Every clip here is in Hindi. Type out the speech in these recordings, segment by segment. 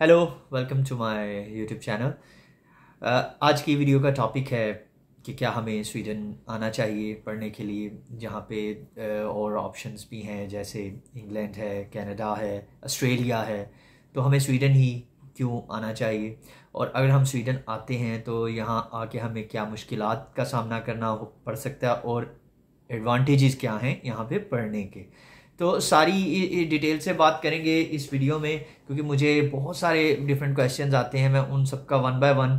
hello welcome to my YouTube channel आज की वीडियो का टॉपिक है कि क्या हमें स्वीडन आना चाहिए पढ़ने के लिए जहाँ पे uh, और ऑप्शंस भी हैं जैसे इंग्लैंड है कनाडा है ऑस्ट्रेलिया है तो हमें स्वीडन ही क्यों आना चाहिए और अगर हम स्वीडन आते हैं तो यहाँ आके हमें क्या मुश्किल का सामना करना पड़ सकता है और एडवांटेजेस क्या हैं यहाँ पे पढ़ने के तो सारी डिटेल से बात करेंगे इस वीडियो में क्योंकि मुझे बहुत सारे डिफरेंट क्वेश्चन आते हैं मैं उन सबका वन बाय वन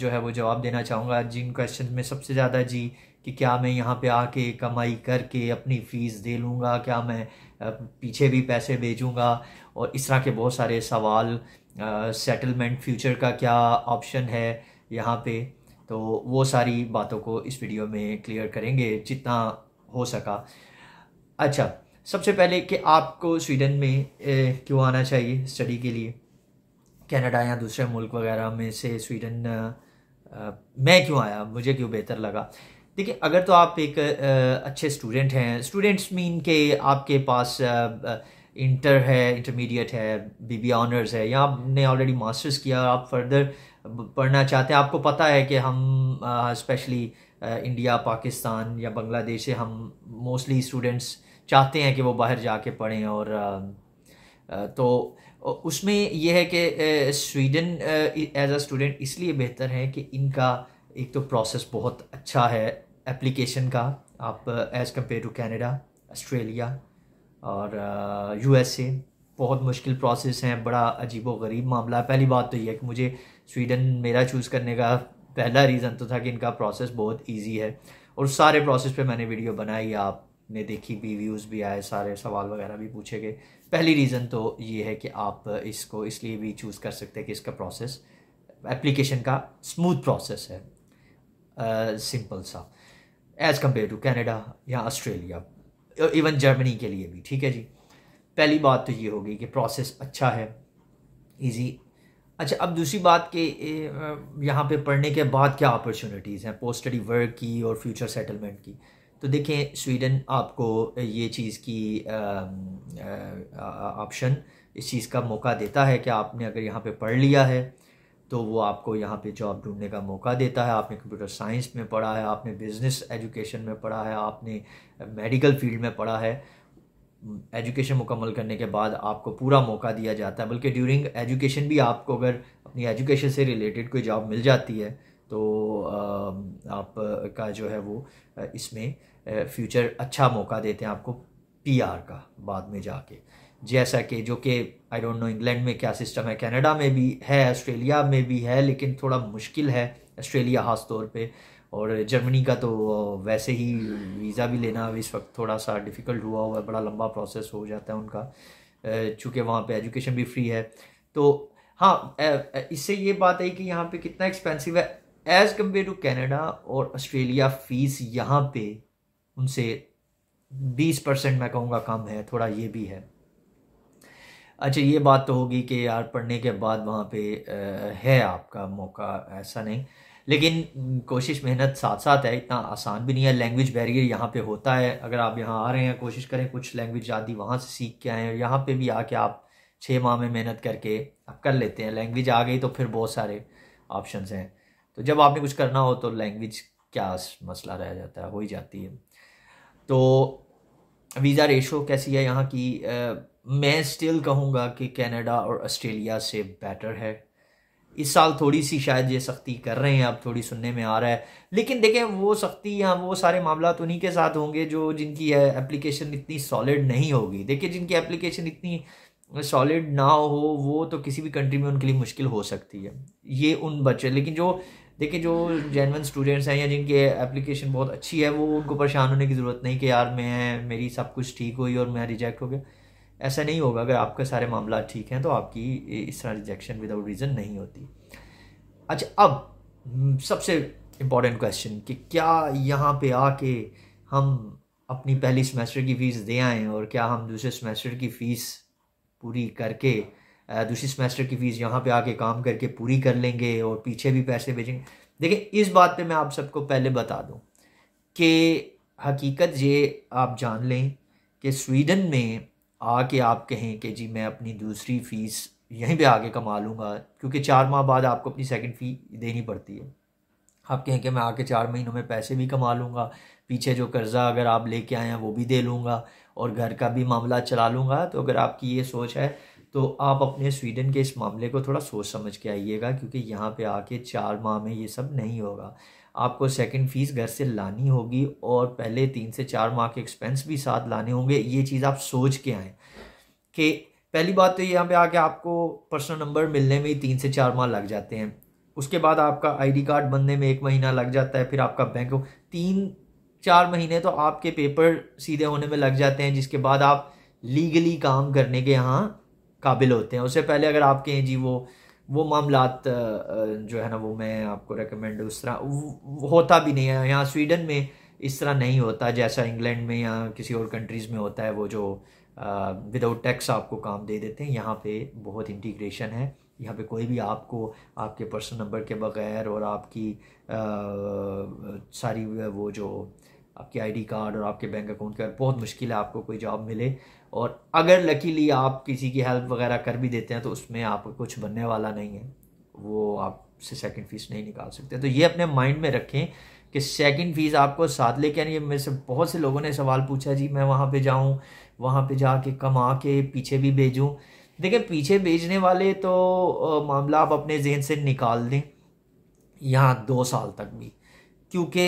जो है वो जवाब देना चाहूँगा जिन क्वेश्चन में सबसे ज़्यादा जी कि क्या मैं यहाँ पे आके कमाई करके अपनी फ़ीस दे लूँगा क्या मैं पीछे भी पैसे भेजूँगा और इस तरह के बहुत सारे सवाल सेटलमेंट फ्यूचर का क्या ऑप्शन है यहाँ पे तो वो सारी बातों को इस वीडियो में क्लियर करेंगे जितना हो सका अच्छा सबसे पहले कि आपको स्वीडन में क्यों आना चाहिए स्टडी के लिए कनाडा या दूसरे मुल्क वगैरह में से स्वीडन मैं क्यों आया मुझे क्यों बेहतर लगा देखिए अगर तो आप एक आ, अच्छे स्टूडेंट हैं स्टूडेंट्स मीन के आपके पास इंटर है इंटरमीडिएट है बी बी ऑनर्स है या आपने ऑलरेडी मास्टर्स किया आप फर्दर पढ़ना चाहते हैं आपको पता है कि हम स्पेशली इंडिया पाकिस्तान या बांग्लादेश से हम मोस्टली स्टूडेंट्स चाहते हैं कि वो बाहर जाके पढ़ें और तो उसमें यह है कि स्वीडन एज अ स्टूडेंट इसलिए बेहतर है कि इनका एक तो प्रोसेस बहुत अच्छा है एप्लीकेशन का आप as compare to Canada Australia और यू एस ए बहुत मुश्किल प्रोसेस हैं बड़ा अजीब व गरीब मामला है पहली बात तो यह है कि मुझे स्वीडन मेरा चूज़ करने का पहला रीज़न तो था कि इनका प्रोसेस बहुत ईजी है और सारे प्रोसेस पे मैंने वीडियो बनाई आप ने देखी भी व्यूज़ भी आए सारे सवाल वगैरह भी पूछे गए पहली रीज़न तो ये है कि आप इसको इसलिए भी चूज़ कर सकते हैं कि इसका प्रोसेस एप्लीकेशन का स्मूथ प्रोसेस है सिंपल सा एज़ कम्पेयर टू कैनेडा या ऑस्ट्रेलिया इवन जर्मनी के लिए भी ठीक है जी पहली बात तो ये होगी कि प्रोसेस अच्छा है ईज़ी अच्छा अब दूसरी बात कि यहाँ पे पढ़ने के बाद क्या अपॉर्चुनिटीज़ हैं पोस्ट स्टडी वर्क की और फ्यूचर सेटलमेंट की तो देखें स्वीडन आपको ये चीज़ की ऑप्शन इस चीज़ का मौका देता है कि आपने अगर यहाँ पे पढ़ लिया है तो वो आपको यहाँ पे जॉब ढूंढने का मौका देता है आपने कंप्यूटर साइंस में पढ़ा है आपने बिज़नेस एजुकेशन में पढ़ा है आपने मेडिकल फील्ड में पढ़ा है एजुकेशन मुकम्मल करने के बाद आपको पूरा मौका दिया जाता है बल्कि ड्यूरिंग एजुकेशन भी आपको अगर अपनी एजुकेशन से रिलेटेड कोई जॉब मिल जाती है तो आप का जो है वो इसमें फ्यूचर अच्छा मौका देते हैं आपको पीआर का बाद में जाके जैसा कि जो कि आई डोंट नो इंग्लैंड में क्या सिस्टम है कनाडा में भी है ऑस्ट्रेलिया में भी है लेकिन थोड़ा मुश्किल है ऑस्ट्रेलिया ख़ास तौर पे और जर्मनी का तो वैसे ही वीज़ा भी लेना इस वक्त थोड़ा सा डिफ़िकल्ट हुआ हुआ है बड़ा लंबा प्रोसेस हो जाता है उनका चूँकि वहाँ पे एजुकेशन भी फ्री है तो हाँ इससे ये बात है कि यहाँ पे कितना एक्सपेंसिव है एज़ कम्पेयर टू कैनेडा और ऑस्ट्रेलिया फ़ीस यहाँ पे उनसे 20 परसेंट मैं कहूँगा कम है थोड़ा ये भी है अच्छा ये बात तो होगी कि यार पढ़ने के बाद वहाँ पे है आपका मौका ऐसा नहीं लेकिन कोशिश मेहनत साथ साथ है इतना आसान भी नहीं है लैंग्वेज बैरियर यहाँ पे होता है अगर आप यहाँ आ रहे हैं कोशिश करें कुछ लैंग्वेज आदि वहाँ से सीख के आएँ यहाँ पे भी आके आप छः माह में मेहनत करके आप कर लेते हैं लैंग्वेज आ गई तो फिर बहुत सारे ऑप्शंस हैं तो जब आपने कुछ करना हो तो लैंग्वेज क्या मसला रह जाता है हो ही जाती है तो वीज़ा रेशो कैसी है यहाँ की आ, मैं स्टिल कहूँगा कि कनाडा और ऑस्ट्रेलिया से बेटर है इस साल थोड़ी सी शायद ये सख्ती कर रहे हैं अब थोड़ी सुनने में आ रहा है लेकिन देखें वो सख्ती या वो सारे मामला तो उन्हीं के साथ होंगे जो जिनकी एप्लीकेशन इतनी सॉलिड नहीं होगी देखिए जिनकी एप्लीकेशन इतनी सॉलिड ना हो वो तो किसी भी कंट्री में उनके लिए मुश्किल हो सकती है ये उन बच्चे लेकिन जो देखिए जो जेनवन स्टूडेंट्स हैं या जिनकी एप्लीकेशन बहुत अच्छी है वो उनको परेशान होने की ज़रूरत नहीं कि यार मैं मेरी सब कुछ ठीक हुई और मैं रिजेक्ट हो गया ऐसा नहीं होगा अगर आपके सारे मामला ठीक हैं तो आपकी इस तरह रिजेक्शन विदाउट रीज़न नहीं होती अच्छा अब हम्म, सबसे इम्पॉर्टेंट क्वेश्चन कि क्या यहाँ पे आके हम अपनी पहली सेमेस्टर की फ़ीस दे आएँ और क्या हम दूसरे सेमेस्टर की फ़ीस पूरी करके दूसरी सेमेस्टर की फ़ीस यहाँ पे आके काम करके पूरी कर लेंगे और पीछे भी पैसे भेजेंगे देखिए इस बात पे मैं आप सबको पहले बता दूँ कि हकीकत ये आप जान लें कि स्वीडन में आके आप कहें कि जी मैं अपनी दूसरी फ़ीस यहीं पे आके कमा लूँगा क्योंकि चार माह बाद आपको अपनी सेकंड फ़ी देनी पड़ती है आप कहें कि मैं आके चार महीनों में पैसे भी कमा लूँगा पीछे जो कर्ज़ा अगर आप लेके आए हैं वो भी दे लूँगा और घर का भी मामला चला लूँगा तो अगर आपकी ये सोच है तो आप अपने स्वीडन के इस मामले को थोड़ा सोच समझ के आइएगा क्योंकि यहाँ पे आके चार माह में ये सब नहीं होगा आपको सेकंड फ़ीस घर से लानी होगी और पहले तीन से चार माह के एक्सपेंस भी साथ लाने होंगे ये चीज़ आप सोच के आएँ कि पहली बात तो यहाँ पे आके आपको पर्सनल नंबर मिलने में ही तीन से चार माह लग जाते हैं उसके बाद आपका आईडी कार्ड बनने में एक महीना लग जाता है फिर आपका बैंक तीन चार महीने तो आपके पेपर सीधे होने में लग जाते हैं जिसके बाद आप लीगली काम करने के यहाँ काबिल होते हैं उससे पहले अगर आप कहें जी वो वो मामला जो है ना वो मैं आपको रिकमेंड उस तरह होता भी नहीं है यहाँ स्वीडन में इस तरह नहीं होता जैसा इंग्लैंड में या किसी और कंट्रीज़ में होता है वो जो विदाउट टैक्स आपको काम दे देते हैं यहाँ पे बहुत इंटीग्रेशन है यहाँ पे कोई भी आपको आपके पर्सनल नंबर के बगैर और आपकी आ, सारी वो जो आपके आईडी कार्ड और आपके बैंक अकाउंट का बहुत मुश्किल है आपको कोई जॉब मिले और अगर लकीली आप किसी की हेल्प वगैरह कर भी देते हैं तो उसमें आपको कुछ बनने वाला नहीं है वो आपसे सेकंड फीस नहीं निकाल सकते तो ये अपने माइंड में रखें कि सेकंड फीस आपको साथ लेके आनी मेरे से बहुत से लोगों ने सवाल पूछा जी मैं वहाँ पर जाऊँ वहाँ पर जाके कमा के पीछे भी भेजूँ देखिए पीछे भेजने वाले तो मामला आप अपने जहन से निकाल दें यहाँ दो साल तक भी क्योंकि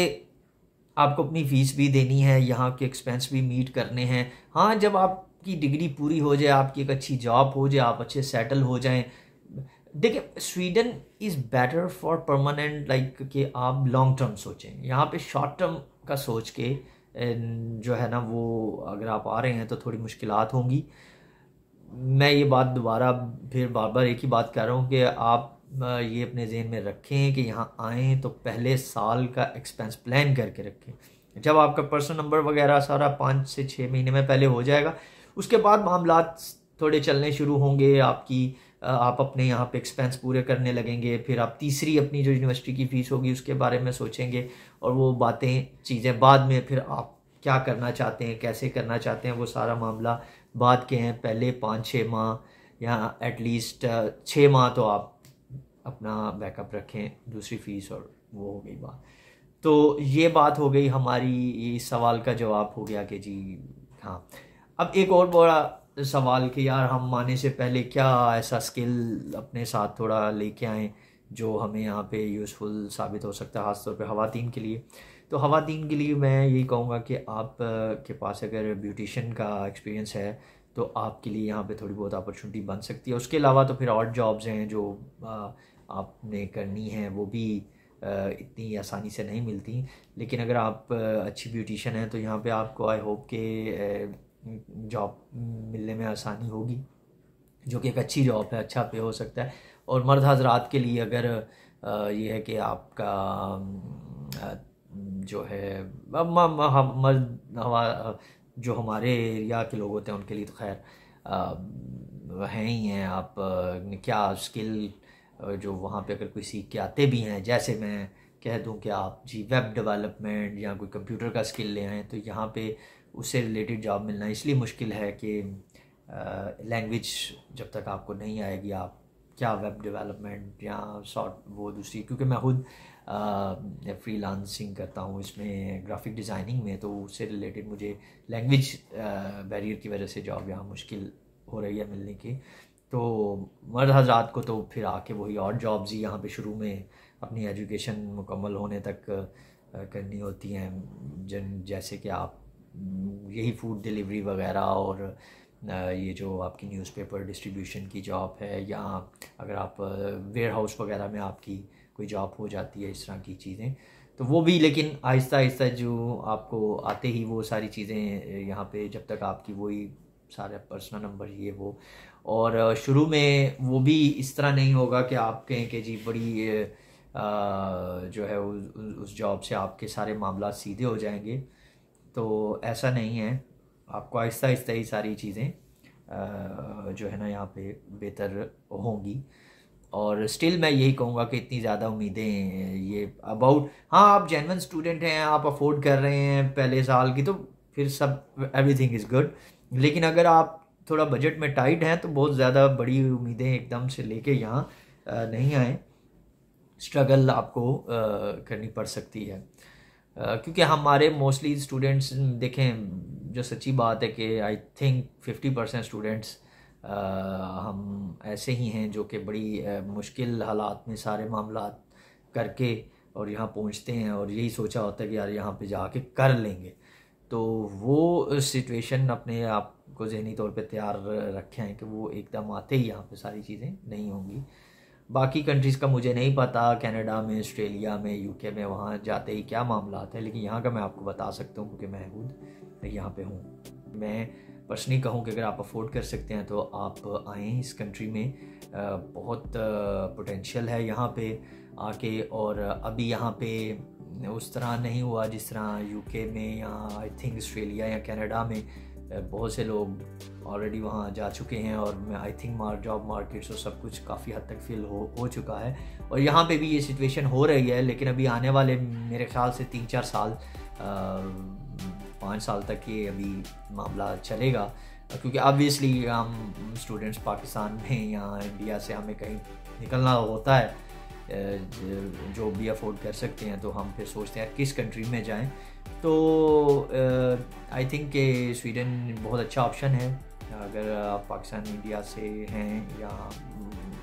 आपको अपनी फ़ीस भी देनी है यहाँ के एक्सपेंस भी मीट करने हैं हाँ जब आपकी डिग्री पूरी हो जाए आपकी एक अच्छी जॉब हो जाए आप अच्छे सेटल हो जाएं देखिए Sweden is better for permanent like कि आप लॉन्ग टर्म सोचें यहाँ पे शॉर्ट टर्म का सोच के जो है ना वो अगर आप आ रहे हैं तो थोड़ी मुश्किल होंगी मैं ये बात दोबारा फिर बार बार एक ही बात कर रहा हूँ कि आप ये अपने जहन में रखें कि यहाँ आएँ तो पहले साल का एक्सपेंस प्लान करके रखें जब आपका पर्सनल नंबर वगैरह सारा पाँच से छः महीने में पहले हो जाएगा उसके बाद मामला थोड़े चलने शुरू होंगे आपकी आप अपने यहाँ पे एक्सपेंस पूरे करने लगेंगे फिर आप तीसरी अपनी जो यूनिवर्सिटी की फ़ीस होगी उसके बारे में सोचेंगे और वो बातें चीज़ें बाद में फिर आप क्या करना चाहते हैं कैसे करना चाहते हैं वो सारा मामला बाद के हैं पहले पाँच छः माह या एटलीस्ट छः माह तो आप अपना बैकअप रखें दूसरी फ़ीस और वो हो गई बात तो ये बात हो गई हमारी ये सवाल का जवाब हो गया कि जी हाँ अब एक और बड़ा सवाल कि यार हम आने से पहले क्या ऐसा स्किल अपने साथ थोड़ा लेके आएँ जो हमें यहाँ पे यूज़फुल साबित हो सकता है खासतौर पर खवान के लिए तो खातन के लिए मैं यही कहूँगा कि आप के पास अगर ब्यूटिशन का एक्सपीरियंस है तो आपके लिए यहाँ पे थोड़ी बहुत अपॉर्चुनिटी बन सकती है उसके अलावा तो फिर और जॉब्स हैं जो आपने करनी है वो भी इतनी आसानी से नहीं मिलती लेकिन अगर आप अच्छी ब्यूटिशन हैं तो यहाँ पे आपको आई होप के जॉब मिलने में आसानी होगी जो कि एक अच्छी जॉब है अच्छा पे हो सकता है और मर्द हजरात के लिए अगर ये है कि आपका जो है मर्द जो हमारे एरिया के लोग होते हैं उनके लिए तो खैर हैं ही हैं आप क्या स्किल जो वहाँ पे अगर कोई सीख के आते भी हैं जैसे मैं कह दूँ कि आप जी वेब डेवलपमेंट या कोई कंप्यूटर का स्किल ले आएँ तो यहाँ पे उससे रिलेटेड जॉब मिलना इसलिए मुश्किल है कि लैंग्वेज जब तक आपको नहीं आएगी आप क्या वेब डेवलपमेंट या शॉर्ट वो दूसरी क्योंकि मैं खुद फ्री लांसिंग करता हूँ इसमें ग्राफिक डिज़ाइनिंग में तो उससे रिलेटेड मुझे लैंग्वेज बैरियर की वजह से जॉब यहाँ मुश्किल हो रही है मिलने की तो मर हजरात को तो फिर आके वही और जॉब्स ही यहाँ पे शुरू में अपनी एजुकेशन मुकम्मल होने तक करनी होती हैं जन जैसे कि आप यही फूड डिलीवरी वगैरह और ये जो आपकी न्यूज़पेपर डिस्ट्रीब्यूशन की जॉब है या अगर आप वेयर हाउस वगैरह में आपकी कोई जॉब हो जाती है इस तरह की चीज़ें तो वो भी लेकिन आहिस्ता आहिस्ता जो आपको आते ही वो सारी चीज़ें यहाँ पे जब तक आपकी वही सारे पर्सनल नंबर ये वो और शुरू में वो भी इस तरह नहीं होगा कि आप कहें कि जी बड़ी जो है उस जॉब से आपके सारे मामला सीधे हो जाएंगे तो ऐसा नहीं है आपको आहिस्ता आहिस्ता ही सारी चीज़ें जो है ना यहाँ पे बेहतर होंगी और स्टिल मैं यही कहूँगा कि इतनी ज़्यादा उम्मीदें ये अबाउट हाँ आप जेनवन स्टूडेंट हैं आप अफोर्ड कर रहे हैं पहले साल की तो फिर सब एवरीथिंग इज़ गुड लेकिन अगर आप थोड़ा बजट में टाइट हैं तो बहुत ज़्यादा बड़ी उम्मीदें एकदम से लेके यहाँ नहीं आए स्ट्रगल आपको करनी पड़ सकती है क्योंकि हमारे मोस्टली स्टूडेंट्स देखें जो सच्ची बात है कि I think fifty percent students हम ऐसे ही हैं जो कि बड़ी मुश्किल हालात में सारे मामला करके और यहाँ पहुँचते हैं और यही सोचा होता है कि यार यहाँ पे जाके कर लेंगे तो वो सिचुएशन अपने आप को जहनी तौर पे तैयार रखे हैं कि वो एकदम आते ही यहाँ पे सारी चीज़ें नहीं होंगी बाकी कंट्रीज़ का मुझे नहीं पता कनाडा में ऑस्ट्रेलिया में यूके में वहाँ जाते ही क्या मामला है लेकिन यहाँ का मैं आपको बता सकता हूँ क्योंकि मैं खुद यहाँ पर हूँ मैं पर्सनली कहूँ कि अगर आप अफोर्ड कर सकते हैं तो आप आएँ इस कंट्री में बहुत पोटेंशियल है यहाँ पे आके और अभी यहाँ पे उस तरह नहीं हुआ जिस तरह यूके में या आई थिंक ऑस्ट्रेलिया या कनाडा में बहुत से लोग ऑलरेडी वहाँ जा चुके हैं और मैं I think mar job markets और सब कुछ काफ़ी हद तक फिल हो हो चुका है और यहाँ पे भी ये सिचुएशन हो रही है लेकिन अभी आने वाले मेरे ख्याल से तीन चार साल पाँच साल तक ये अभी मामला चलेगा क्योंकि ऑब्वियसली हम स्टूडेंट्स पाकिस्तान में या इंडिया से हमें कहीं निकलना होता है जो भी अफोर्ड कर सकते हैं तो हम फिर सोचते हैं किस कंट्री में जाएं तो आई थिंक के स्वीडन बहुत अच्छा ऑप्शन है अगर आप पाकिस्तान इंडिया से हैं या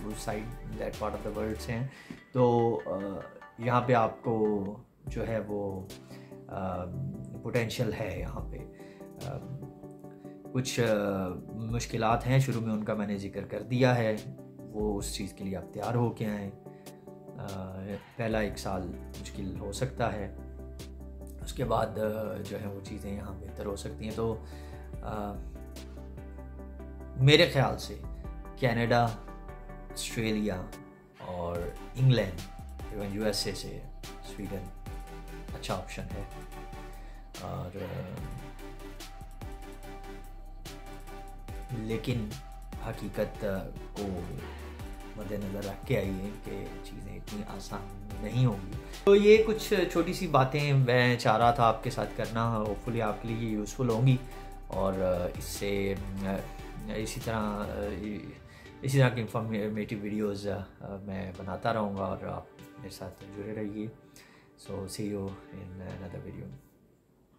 उस side that part of the world से हैं तो यहाँ पे आपको जो है वो पोटेंशियल है यहाँ पे आ, कुछ मुश्किल हैं शुरू में उनका मैंने ज़िक्र कर दिया है वो उस चीज़ के लिए आप तैयार हो के आएँ पहला एक साल मुश्किल हो सकता है उसके बाद जो है वो चीज़ें यहाँ बेहतर हो सकती हैं तो आ, मेरे ख्याल से कनाडा ऑस्ट्रेलिया और इंग्लैंड इवन यूएसए से स्वीडन अच्छा ऑप्शन है और लेकिन हकीकत को मद्देनज़र रख के आइए कि चीज़ें इतनी आसान नहीं होंगी तो ये कुछ छोटी सी बातें मैं चाह रहा था आपके साथ करना होपफुली आपके लिए यूज़फुल होंगी और इससे इसी तरह इसी तरह की इंफॉर्मेटिव वीडियोस मैं बनाता रहूँगा और आप मेरे साथ जुड़े रहिए so see you in another video